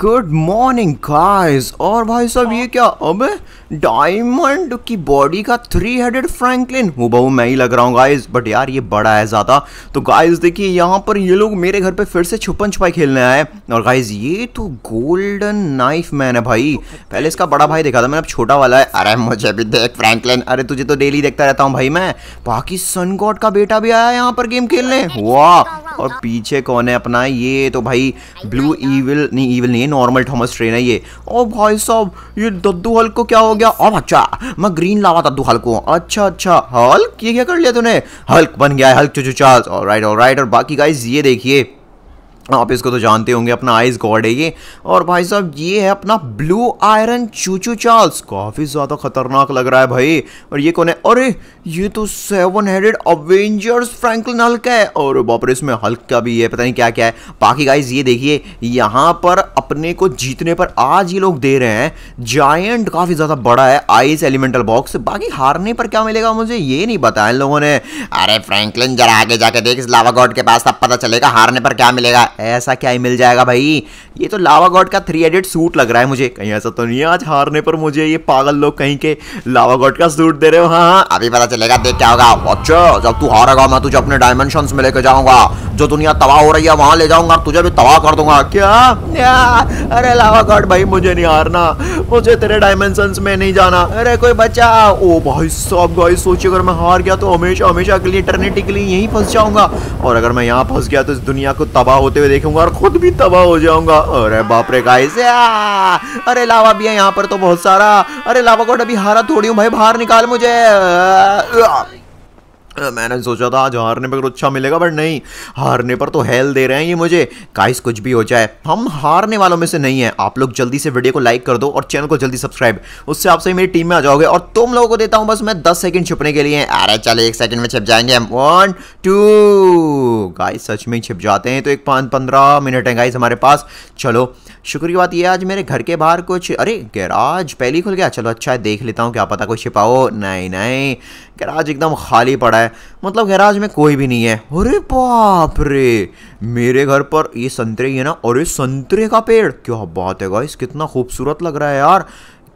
good morning guys और भाई साहब ये क्या अबे डायमंड की बॉडी का थ्री हेडेड फ्रैंकलिन हो बहू मैं ही लग रहा हूँ गाइस बट यार ये बड़ा है ज़्यादा तो गाइस देखिए यहाँ पर ये लोग मेरे घर पे फिर से छुपन छुपाई खेलने आए और गाइस ये तो गोल्डन नाइफ मैन है भाई पहले इसका बड़ा भाई देखा था मैंने अब छोटा वाला है अरे मुझे भी देख फ्रेंकलिन अरे तुझे तो डेली देखता रहता हूँ भाई मैं बाकी सन गॉड का बेटा भी आया यहाँ पर गेम खेलने वाह और पीछे कौन है अपना ये तो भाई ब्लू ईविल नहीं ईविल नहीं है नॉर्मल थॉमस ट्रेन है ये ओ भाई साहब ये दद्दू हल्क को क्या हो गया और अच्छा मैं ग्रीन लावा दद्दू हल्क को अच्छा अच्छा हल्क ये क्या कर लिया तूने हल्क बन गया है हल्क चुचुचाज और राइट और राइट और बाकी गाइस ये देखिए आप इसको तो जानते होंगे अपना आइस गॉड है ये और भाई साहब ये है अपना ब्लू आयरन चूचू चार्ल्स काफ़ी ज़्यादा खतरनाक लग रहा है भाई और ये कौन है अरे ये तो seven headed Avengers Franklin Hulk है और बापर इसमें हल्क का भी है पता नहीं क्या क्या है बाकी गाइज ये देखिए यहाँ पर अपने को जीतने पर आज ये लोग दे रहे हैं जायंट काफ़ी ज़्यादा बड़ा है आइस एलिमेंटल बॉक्स बाकी हारने पर क्या मिलेगा मुझे ये नहीं बताया इन लोगों ने अरे फ्रैंकलिन जरा आगे जाके देख इस लावा गॉड के पास तब पता चलेगा हारने पर क्या मिलेगा ऐसा क्या ही मिल जाएगा भाई ये तो लावा गॉड का थ्री एडेड सूट लग रहा है मुझे कहीं ऐसा तो नहीं है आज हारने पर मुझे ये पागल लोग कहीं के लावा गॉड का सूट दे रहे हो हाँ, हाँ अभी पता चलेगा देख क्या होगा अच्छा जब तू हारेगा मैं तुझे अपने डायमेंशन में लेकर जाऊंगा जो दुनिया तबाह हो रही है वहां ले जाऊंगा तुझे भी तबाह कर दूंगा क्या अरे लावा गॉड भाई मुझे नहीं हारना मुझे तेरे डायमेंशन में नहीं जाना अरे कोई बच्चा ओ भाई सब गाइस सोचिए अगर मैं हार गया तो हमेशा हमेशा के लिए इटर्निटी के लिए यहीं फंस जाऊंगा और अगर मैं यहाँ फंस गया तो इस दुनिया को तबाह होते हुए हुए देखूंगा और खुद भी तबाह हो जाऊंगा अरे बाप रे गाइस अरे लावा भी है यहाँ पर तो बहुत सारा अरे लावा को अभी हारा थोड़ी हूँ भाई बाहर निकाल मुझे मैंने सोचा था आज हारने पर अच्छा मिलेगा बट नहीं हारने पर तो हेल दे रहे हैं ये मुझे काइस कुछ भी हो जाए हम हारने वालों में से नहीं है आप लोग जल्दी से वीडियो को लाइक कर दो और चैनल को जल्दी सब्सक्राइब उससे आप सही मेरी टीम में आ जाओगे और तुम लोगों को देता हूँ बस मैं दस सेकंड छुपने के लिए अरे चलो एक सेकंड में छिप जाएंगे हम वन टू गाइस सच में छिप जाते हैं तो एक पाँच पंद्रह मिनट है गाइस हमारे पास चलो शुक्रिया बात ये आज मेरे घर के बाहर कुछ अरे गैराज पहले ही खुल गया चलो अच्छा है देख लेता हूँ क्या पता कोई छिपाओ नहीं नहीं गैराज एकदम खाली पड़ा है मतलब गैराज में कोई भी नहीं है अरे बाप रे मेरे घर पर ये संतरे ही है ना अरे संतरे का पेड़ क्या बात है गाइस कितना खूबसूरत लग रहा है यार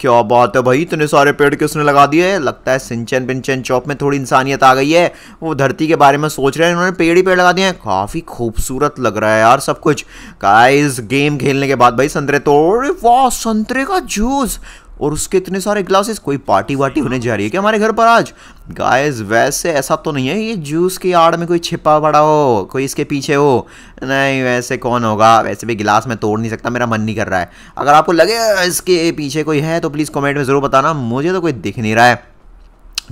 क्या बात है भाई इतने सारे पेड़ किसने लगा दिए लगता है सिंचन पिंचन चौप में थोड़ी इंसानियत आ गई है वो धरती के बारे में सोच रहे हैं उन्होंने पेड़ ही पेड़ लगा दिए हैं काफ़ी खूबसूरत लग रहा है यार सब कुछ गाइस गेम खेलने के बाद भाई संतरे तोड़ वाह संतरे का जूस और उसके इतने सारे ग्लासेस कोई पार्टी वार्टी होने जा रही है क्या हमारे घर पर आज गाइस वैसे ऐसा तो नहीं है ये जूस की आड़ में कोई छिपा पड़ा हो कोई इसके पीछे हो नहीं वैसे कौन होगा वैसे भी गिलास मैं तोड़ नहीं सकता मेरा मन नहीं कर रहा है अगर आपको लगे इसके पीछे कोई है तो प्लीज़ कॉमेंट में ज़रूर बताना मुझे तो कोई दिख नहीं रहा है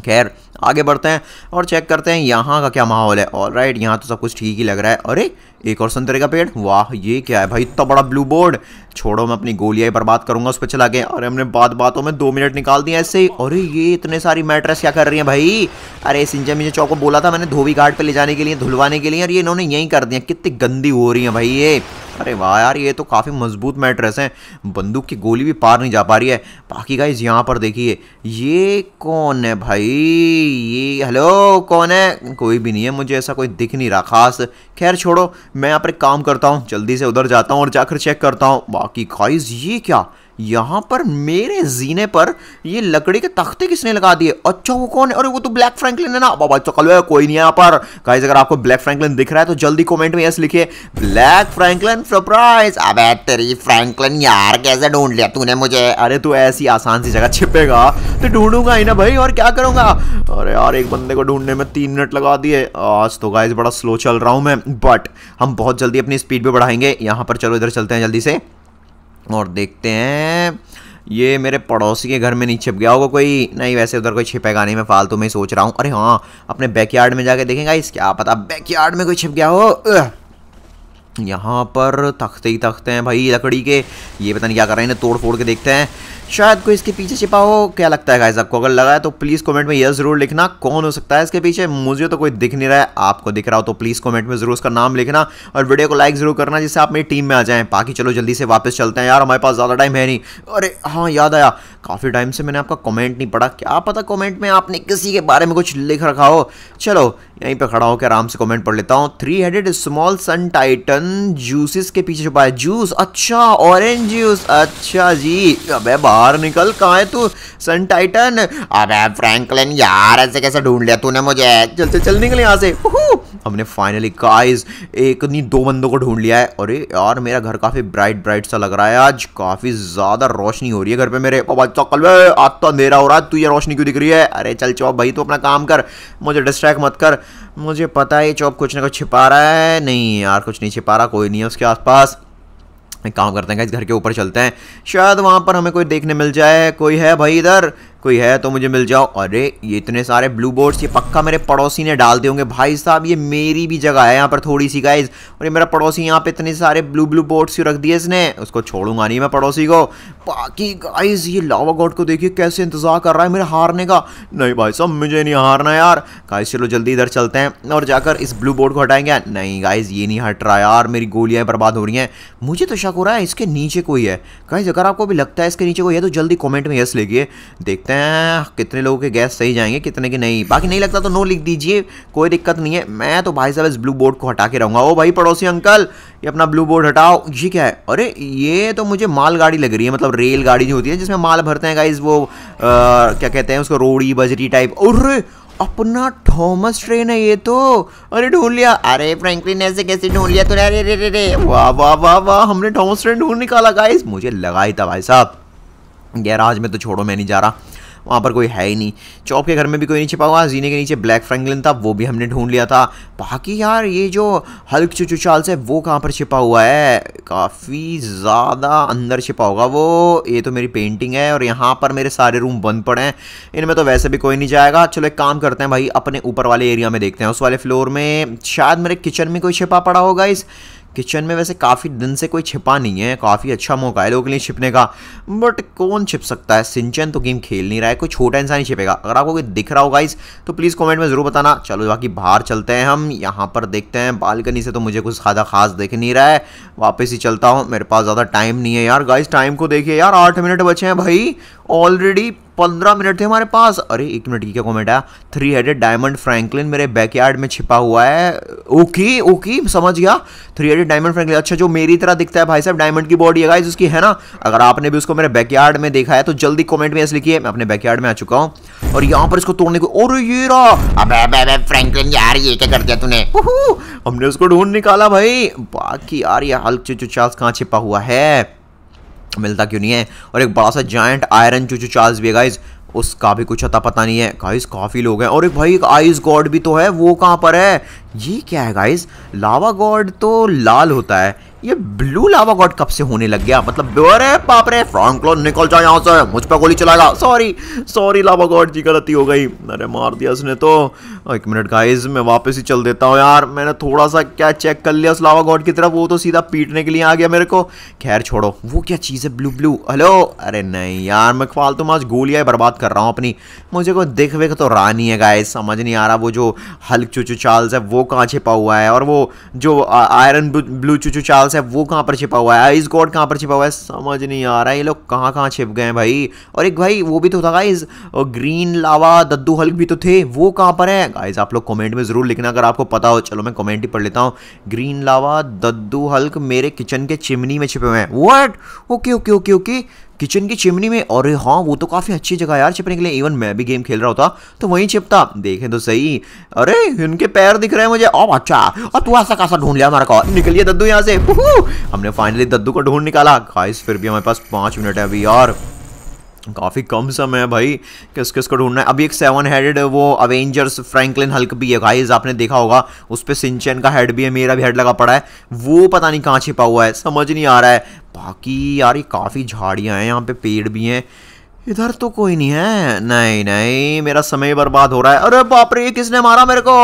खैर आगे बढ़ते हैं और चेक करते हैं यहाँ का क्या माहौल है और राइट यहाँ तो सब कुछ ठीक ही लग रहा है अरे एक और संतरे का पेड़ वाह ये क्या है भाई इतना बड़ा ब्लू बोर्ड छोड़ो मैं अपनी गोलियाँ पर बात करूंगा उस पर चला के अरे हमने बात बातों में दो मिनट निकाल दिया ऐसे ही अरे ये इतने सारी मैट्रेस क्या कर रही है भाई अरे सिंजा मिंजा चौक को बोला था मैंने धोबी घाट पर ले जाने के लिए धुलवाने के लिए और ये इन्होंने यहीं कर दिया कितनी गंदी हो रही है भाई ये अरे वाह यार ये तो काफ़ी मजबूत मैट्रेस हैं बंदूक की गोली भी पार नहीं जा पा रही है बाकी गाइज यहाँ पर देखिए ये कौन है भाई ये हेलो कौन है कोई भी नहीं है मुझे ऐसा कोई दिख नहीं रहा खास खैर छोड़ो मैं यहाँ पर काम करता हूँ जल्दी से उधर जाता हूँ और जाकर चेक करता हूँ बाकी गाइज ये क्या यहाँ पर मेरे जीने पर ये लकड़ी के तख्ते किसने लगा दिए अच्छा वो कौन है अरे वो तो ब्लैक फ्रैंकलिन है ना बाबा चकल है कोई नहीं है यहाँ पर गाइज अगर आपको ब्लैक फ्रैंकलिन दिख रहा है तो जल्दी कमेंट में यस लिखिए ब्लैक फ्रैंकलिन सरप्राइज अबे तेरी फ्रैंकलिन यार कैसे ढूंढ लिया तूने मुझे अरे तू ऐसी आसान सी जगह छिपेगा तो ढूंढूंगा ही ना भाई और क्या करूंगा अरे यार एक बंदे को ढूंढने में तीन मिनट लगा दिए आज तो गाइज बड़ा स्लो चल रहा हूँ मैं बट हम बहुत जल्दी अपनी स्पीड भी बढ़ाएंगे यहाँ पर चलो इधर चलते हैं जल्दी से और देखते हैं ये मेरे पड़ोसी के घर में नहीं छिप गया होगा कोई नहीं वैसे उधर कोई छिपेगा नहीं मैं फालतू में ही सोच रहा हूँ अरे हाँ अपने बैकयार्ड में जाके देखेंगे इस क्या पता बैकयार्ड में कोई छिप गया हो यहाँ पर तख्ते ही तख्ते हैं भाई लकड़ी के ये पता नहीं क्या कर रहे हैं इन्हें तोड़ फोड़ के देखते हैं शायद कोई इसके पीछे छिपा हो क्या लगता है गाइज आपको अगर लगा है तो प्लीज़ कमेंट में यह जरूर लिखना कौन हो सकता है इसके पीछे मुझे तो कोई दिख नहीं रहा है आपको दिख रहा हो तो प्लीज़ कमेंट में जरूर उसका नाम लिखना और वीडियो को लाइक जरूर करना जिससे आप मेरी टीम में आ जाएं बाकी चलो जल्दी से वापस चलते हैं यार हमारे पास ज़्यादा टाइम है नहीं अरे हाँ याद आया काफ़ी टाइम से मैंने आपका कॉमेंट नहीं पढ़ा क्या पता कॉमेंट में आपने किसी के बारे में कुछ लिख रखा हो चलो यहीं पर खड़ा होकर आराम से कॉमेंट पढ़ लेता हूँ three headed small sun titan juices के पीछे छुपा है जूस अच्छा ऑरेंज जूस अच्छा जी अब बा बाहर निकल कहा है तू सन टाइटन अबे फ्रैंकलिन यार ऐसे कैसे ढूंढ लिया तूने मुझे चल चल चल निकल यहाँ से हमने फाइनली गाइस एक नहीं दो बंदों को ढूंढ लिया है अरे यार मेरा घर काफ़ी ब्राइट ब्राइट सा लग रहा है आज काफ़ी ज़्यादा रोशनी हो रही है घर पे मेरे चौकल में आज तो अंधेरा हो रहा है तू ये रोशनी क्यों दिख रही है अरे चल चौप भाई तू अपना काम कर मुझे डिस्ट्रैक्ट मत कर मुझे पता है ये चौप कुछ ना कुछ छिपा रहा है नहीं यार कुछ नहीं छिपा रहा कोई नहीं है उसके आसपास एक काम करते हैं इस घर के ऊपर चलते हैं शायद वहाँ पर हमें कोई देखने मिल जाए कोई है भाई इधर कोई है तो मुझे मिल जाओ अरे ये इतने सारे ब्लू बोर्ड्स ये पक्का मेरे पड़ोसी ने डाल दिए होंगे भाई साहब ये मेरी भी जगह है यहाँ पर थोड़ी सी गाइज और ये मेरा पड़ोसी यहाँ पे इतने सारे ब्लू ब्लू बोर्ड्स क्यों रख दिए इसने उसको छोड़ूंगा नहीं मैं पड़ोसी को बाकी गाइज ये लावा गॉड को देखिए कैसे इंतजार कर रहा है मेरे हारने का नहीं भाई साहब मुझे नहीं हारना यार गाइज चलो जल्दी इधर चलते हैं और जाकर इस ब्लू बोर्ड को हटाएंगे नहीं गाइज ये नहीं हट रहा यार मेरी गोलियाँ बर्बाद हो रही हैं मुझे तो शक हो रहा है इसके नीचे कोई है गाइज अगर आपको भी लगता है इसके नीचे कोई है तो जल्दी कॉमेंट में यस लेगी देख देखते हैं कितने लोगों के गैस सही जाएंगे कितने के नहीं बाकी नहीं लगता तो नो लिख दीजिए कोई दिक्कत नहीं है मैं तो भाई साहब इस ब्लू बोर्ड को हटा के रहूँगा ओ भाई पड़ोसी अंकल ये अपना ब्लू बोर्ड हटाओ ये क्या है अरे ये तो मुझे माल गाड़ी लग रही है मतलब रेल गाड़ी जो होती है जिसमें माल भरते हैं गाइज वो आ, क्या कहते हैं उसको रोड़ी बजरी टाइप और अपना थॉमस ट्रेन है ये तो अरे ढूंढ लिया अरे फ्रैंकलिन ऐसे कैसे ढूंढ लिया तो अरे रे रे वाह वाह वाह वाह हमने थॉमस ट्रेन ढूंढ निकाला गाइस मुझे लगा ही था भाई साहब गैराज में तो छोड़ो मैं नहीं जा रहा वहाँ पर कोई है ही नहीं चौक के घर में भी कोई नहीं छिपा हुआ जीने के नीचे ब्लैक फ्रैंकलिन था वो भी हमने ढूंढ लिया था बाकी यार ये जो हल्क चुचू चार्ल्स है वो कहाँ पर छिपा हुआ है काफ़ी ज़्यादा अंदर छिपा होगा वो ये तो मेरी पेंटिंग है और यहाँ पर मेरे सारे रूम बंद पड़े हैं इनमें तो वैसे भी कोई नहीं जाएगा चलो एक काम करते हैं भाई अपने ऊपर वाले एरिया में देखते हैं उस वाले फ्लोर में शायद मेरे किचन में कोई छिपा पड़ा होगा इस किचन में वैसे काफ़ी दिन से कोई छिपा नहीं है काफ़ी अच्छा मौका है लोगों के लिए छिपने का बट कौन छिप सकता है सिंचन तो गेम खेल नहीं रहा है कोई छोटा इंसान ही छिपेगा अगर आपको कोई दिख रहा हो गाइज तो प्लीज़ कॉमेंट में ज़रूर बताना चलो बाकी बाहर चलते हैं हम यहाँ पर देखते हैं बालकनी से तो मुझे कुछ ज़्यादा खास दिख नहीं रहा है वापस ही चलता हूँ मेरे पास ज़्यादा टाइम नहीं है यार गाइस टाइम को देखिए यार आठ मिनट बचे हैं भाई ऑलरेडी पंद्रह मिनट थे हमारे पास अरे एक मिनट की क्या कॉमेंट आया थ्री हेडेड डायमंड फ्रैंकलिन मेरे बैकयार्ड में छिपा हुआ है ओके ओके समझ गया थ्री हेडेड डायमंड फ्रैंकलिन अच्छा जो मेरी तरह दिखता है भाई साहब डायमंड की बॉडी है उसकी है ना अगर आपने भी उसको मेरे बैकयार्ड में देखा है तो जल्दी कॉमेंट में ऐसे लिखिए मैं अपने बैकयार्ड में आ चुका हूँ और यहाँ पर इसको तोड़ने को और ये रहा फ्रैंकलिन यार ये क्या कर दिया तूने हमने उसको ढूंढ निकाला भाई बाकी यार ये हल्क चार्ल्स कहाँ छिपा हुआ है मिलता क्यों नहीं है और एक बड़ा सा जॉइंट आयरन जो जो चार्ल्स भी है गाइज़ उसका भी कुछ अता पता नहीं है गाइज़ काफ़ी लोग हैं और एक भाई एक आइस गॉड भी तो है वो कहाँ पर है ये क्या है गाइज लावा गॉड तो लाल होता है ये ब्लू लावा गॉड कब से होने लग गया मतलब अरे बाप रे फ्रॉन्कलोन निकल जाए यहाँ से मुझ पर गोली चलाएगा sorry sorry lava god ji गलती हो गई अरे मार दिया उसने तो एक मिनट गाइस मैं वापस ही चल देता हूँ यार मैंने थोड़ा सा क्या चेक कर लिया उस लावा गॉड की तरफ वो तो सीधा पीटने के लिए आ गया मेरे को खैर छोड़ो वो क्या चीज़ है ब्लू ब्लू हेलो अरे नहीं यार मैं फालतू में आज गोलियाँ बर्बाद कर रहा हूँ अपनी मुझे कोई देख वेख तो रहा नहीं है गाइज समझ नहीं आ रहा वो जो हल्क चुचू चार्ल्स है वो कहाँ छिपा हुआ है और वो जो आयरन ब्लू चुचू चार्ल्स पास है वो कहाँ पर छिपा हुआ है आइस गॉड कहाँ पर छिपा हुआ है समझ नहीं आ रहा है ये लोग कहाँ कहाँ छिप गए हैं भाई और एक भाई वो भी तो था गाइज ग्रीन लावा दद्दू हल्क भी तो थे वो कहाँ पर है गाइज आप लोग कॉमेंट में ज़रूर लिखना अगर आपको पता हो चलो मैं कॉमेंट ही पढ़ लेता हूँ ग्रीन लावा दद्दू हल्क मेरे किचन के चिमनी में छिपे हुए हैं what okay okay okay okay kitchen की चिमनी में और हाँ वो तो काफ़ी अच्छी जगह यार छिपने के लिए इवन मैं भी गेम खेल रहा होता तो वहीं छिपता देखें तो सही अरे इनके पैर दिख रहे हैं मुझे ओ अच्छा और तू ऐसा कैसा ढूंढ लिया हमारा निकलिए दद्दू यहाँ से हमने फाइनली दद्दू को ढूंढ निकाला खाइस फिर भी हमारे पास पांच मिनट है अभी यार काफ़ी कम समय है भाई किस किस को ढूंढना है अभी एक सेवन हेडेड वो अवेंजर्स फ्रैंकलिन हल्क भी है गाइज आपने देखा होगा उस पर सिंचन का हेड भी है मेरा भी हेड लगा पड़ा है वो पता नहीं कहाँ छिपा हुआ है समझ नहीं आ रहा है बाकी यार ये काफ़ी झाड़ियाँ हैं यहाँ पे पेड़ भी हैं इधर तो कोई नहीं है नहीं नहीं मेरा समय बर्बाद हो रहा है अरे बाप रे किसने मारा मेरे को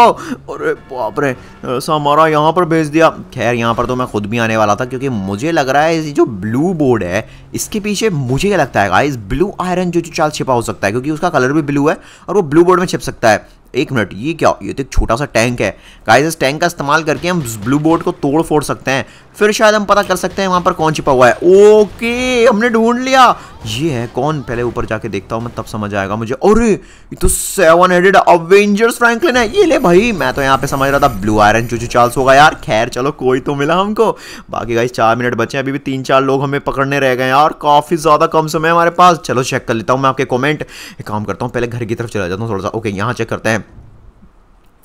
अरे बाप रे ऐसा मारा यहाँ पर भेज दिया खैर यहाँ पर तो मैं खुद भी आने वाला था क्योंकि मुझे लग रहा है जो ब्लू बोर्ड है इसके पीछे मुझे क्या लगता है इस ब्लू आयरन जो चाल छिपा हो सकता है क्योंकि उसका कलर भी ब्लू है और वो ब्लू बोर्ड में छिप सकता है एक मिनट ये क्या ये तो एक छोटा सा टैंक है गाइस इस टैंक का इस्तेमाल करके हम ब्लू बोर्ड को तोड़ फोड़ सकते हैं फिर शायद हम पता कर सकते हैं वहाँ पर कौन छिपा हुआ है ओके हमने ढूंढ लिया ये है कौन पहले ऊपर जाके देखता हूँ मैं तब समझ आएगा मुझे अरे ये तो सेवन हेडेड अवेंजर्स फ्रैंकलिन है ये ले भाई मैं तो यहाँ पे समझ रहा था ब्लू आयरन चूचू चार्ल्स होगा यार खैर चलो कोई तो मिला हमको बाकी गाइस चार मिनट बचे अभी भी तीन चार लोग हमें पकड़ने रह गए यार काफ़ी ज़्यादा कम समय हमारे पास चलो चेक कर लेता हूँ मैं आपके कॉमेंट एक काम करता हूँ पहले घर की तरफ चला जाता हूँ थोड़ा सा ओके यहाँ चेक करते हैं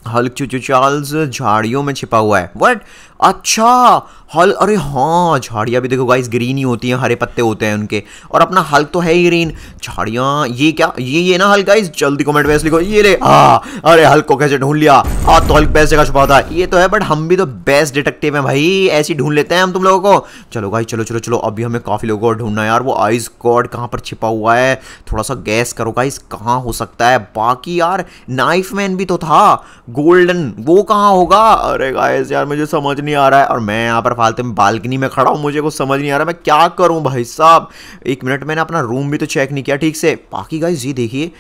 हल्क चुचू चार्ल्स झाड़ियों में छिपा हुआ है वट अच्छा हल अरे हाँ झाड़ियाँ भी देखो गाइस ग्रीन ही होती हैं हरे पत्ते होते हैं उनके और अपना हल तो है ही ग्रीन झाड़ियाँ ये क्या ये ये ना हल गाइस जल्दी कमेंट में लिखो ये रे आ अरे हल को कैसे ढूंढ लिया हाँ तो हल्क बेस्ट जगह छुपा था ये तो है बट हम भी तो बेस्ट डिटेक्टिव हैं भाई ऐसी ढूंढ लेते हैं हम तुम लोगों को चलो गाई चलो चलो चलो अभी हमें काफ़ी लोगों को ढूंढना है यार वो आइस कॉड कहाँ पर छिपा हुआ है थोड़ा सा गैस करो गाइस कहाँ हो सकता है बाकी यार नाइफ मैन भी तो था गोल्डन वो कहाँ होगा अरे गाइस यार मुझे समझ नहीं आ रहा है और मैं यहाँ पर फालतू में बालकनी में खड़ा हूँ मुझे कुछ समझ नहीं आ रहा मैं क्या करूँ भाई साहब एक मिनट मैंने अपना रूम भी तो चेक नहीं किया ठीक से बाकी गाइज ये देखिए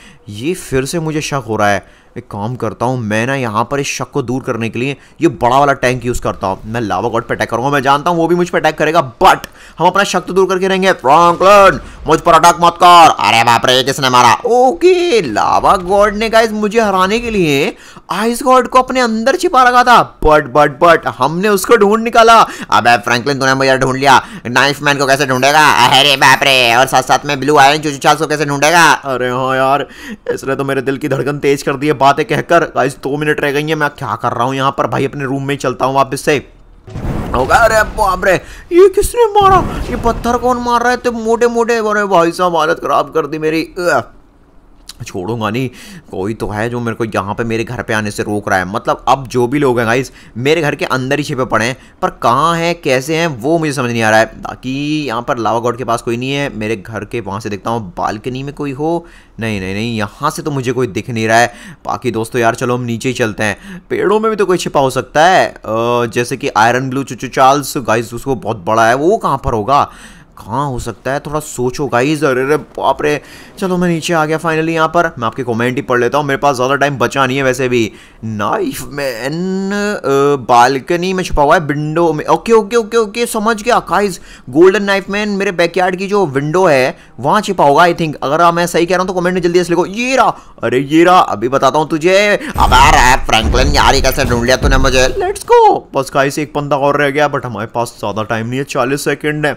ये फिर से मुझे शक हो रहा है एक काम करता हूँ मैं ना यहाँ पर इस शक को दूर करने के लिए ये बड़ा वाला टैंक यूज़ करता हूँ मैं लावा गॉड पर अटैक करूँगा मैं जानता हूँ वो भी मुझ पर अटैक करेगा बट हम अपना शक तो दूर करके रहेंगे फ्रॉन्कलन मुझ पर अटैक मत कर अरे बाप रे किसने मारा ओके लावा गॉड ने गाइज मुझे हराने के लिए आइस गॉड को अपने अंदर छिपा रखा था बट बट बट हमने उसको ढूंढ निकाला अब फ्रैंकलिन तूने मुझे ढूंढ लिया नाइफ मैन को कैसे ढूंढेगा अरे बाप रे और साथ साथ में ब्लू आयरन चूचू चार्ल्स को कैसे ढूंढेगा अरे हाँ यार इसने तो मेरे दिल की धड़कन तेज कर दी बातें कहकर गाइस दो मिनट रह गई है मैं क्या कर रहा हूँ यहाँ पर भाई अपने रूम में ही चलता हूँ वापस से होगा अरे ये किसने मारा ये पत्थर कौन मार रहा है तो मोटे मोटे भाई साहब हालत खराब कर दी मेरी छोड़ूंगा नहीं कोई तो है जो मेरे को यहाँ पे मेरे घर पे आने से रोक रहा है मतलब अब जो भी लोग हैं गाइस मेरे घर के अंदर ही छिपे पड़े हैं पर कहाँ हैं कैसे हैं वो मुझे समझ नहीं आ रहा है बाकी यहाँ पर लावा गॉड के पास कोई नहीं है मेरे घर के वहाँ से देखता हूँ बालकनी में कोई हो नहीं नहीं नहीं यहाँ से तो मुझे कोई दिख नहीं रहा है बाकी दोस्तों यार चलो हम नीचे ही चलते हैं पेड़ों में भी तो कोई छिपा हो सकता है जैसे कि iron blue choo choo Charles guys उसको बहुत बड़ा है वो कहाँ पर होगा कहाँ हो सकता है थोड़ा सोचो गाइज अरे अरे बाप रे चलो मैं नीचे आ गया फाइनली यहाँ पर मैं आपके कमेंट ही पढ़ लेता हूँ मेरे पास ज़्यादा टाइम बचा नहीं है वैसे भी नाइफ मैन बालकनी में छुपा हुआ है विंडो में ओके ओके ओके ओके समझ गया गाइज गोल्डन नाइफ मैन मेरे बैकयार्ड की जो विंडो है वहाँ छिपा होगा आई थिंक अगर मैं सही कह रहा हूँ तो कॉमेंट जल्दी से लिखो ये रहा अरे ये रहा अभी बताता हूँ तुझे अब आ रहा है फ्रैंकलिन यार ही कैसे ढूंढ लिया तूने मुझे लेट्स गो बस गाइस एक पंदा और रह गया बट हमारे पास ज़्यादा टाइम नहीं है चालीस सेकेंड है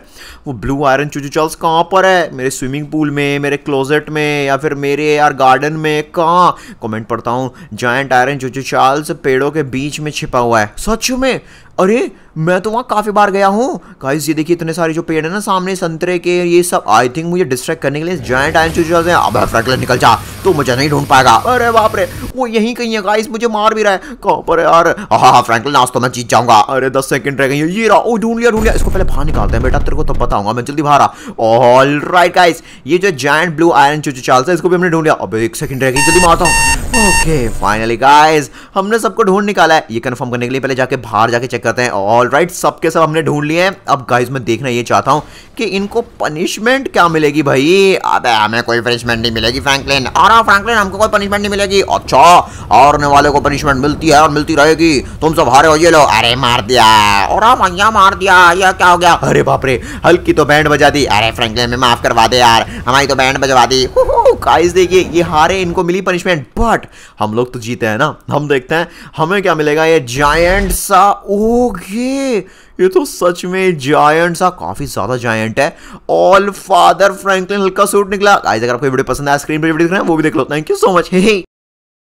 वो blue blue iron choo choo Charles कहाँ पर है मेरे स्विमिंग पूल में मेरे क्लोजेट में या फिर मेरे यार गार्डन में कहाँ कमेंट पढ़ता हूँ जॉइंट आयरन चूचू चॉल्स पेड़ों के बीच में छिपा हुआ है सच में अरे मैं तो वहाँ काफ़ी बार गया हूँ गाइस ये देखिए इतने सारे जो पेड़ है ना सामने संतरे के ये सब आई थिंक मुझे डिस्ट्रैक्ट करने के लिए जॉइंट आयन चूचर्स हैं अब फ्रैकलेट निकल जा तो मुझे नहीं ढूंढ पाएगा अरे बाप रे वो यहीं कहीं है गाइस मुझे मार भी रहा है कहाँ पर यार हाँ हाँ फ्रैंकलिन आज तो मैं जीत जाऊंगा अरे दस सेकंड रह गई ये रहा ओ ढूंढ लिया ढूंढ लिया इसको पहले बाहर निकालते हैं बेटा तेरे को तो बताऊंगा मैं जल्दी बाहर आ ऑल राइट गाइस ये जो जॉइंट ब्लू आयरन चूचू चाल इसको भी हमने ढूंढ लिया अब एक सेकंड रह गई जल्दी मारता हूँ ओके फाइनली गाइज हमने सबको ढूंढ निकाला है ये कन्फर्म करने के लिए पहले जाके बाहर जाके चेक करते हैं ऑल राइट right, सबके सब हमने ढूंढ लिए हैं अब गाइज मैं देखना ये चाहता हूँ कि इनको पनिशमेंट क्या मिलेगी भाई अब हमें कोई पनिशमेंट नहीं मिलेगी फ्रैंकलिन और फ्रैंकलिन हमको कोई पनिशमेंट नहीं मिलेगी अच्छा हारने वाले को पनिशमेंट मिलती है और मिलती रहेगी तुम सब हारे हो ये लो अरे मार दिया और भैया हाँ, मार दिया यह क्या हो गया अरे बापरे हल्की तो बैंड बजा दी अरे फ्रेंकलिन में माफ करवा दे यार हमारी तो बैंड बजवा दी गाइज देखिए ये हारे इनको मिली पनिशमेंट बट हम लोग तो जीते हैं ना हम देखते हैं हमें क्या मिलेगा ये जायंट सा ओह ओके ये तो सच में जायंट सा काफ़ी ज़्यादा जायंट है ऑल फादर फ्रैंकलिन हल्का सूट निकला आज अगर आपको वीडियो पसंद है स्क्रीन पर वीडियो दिख रहे हैं वो भी देख लो thank you so much hey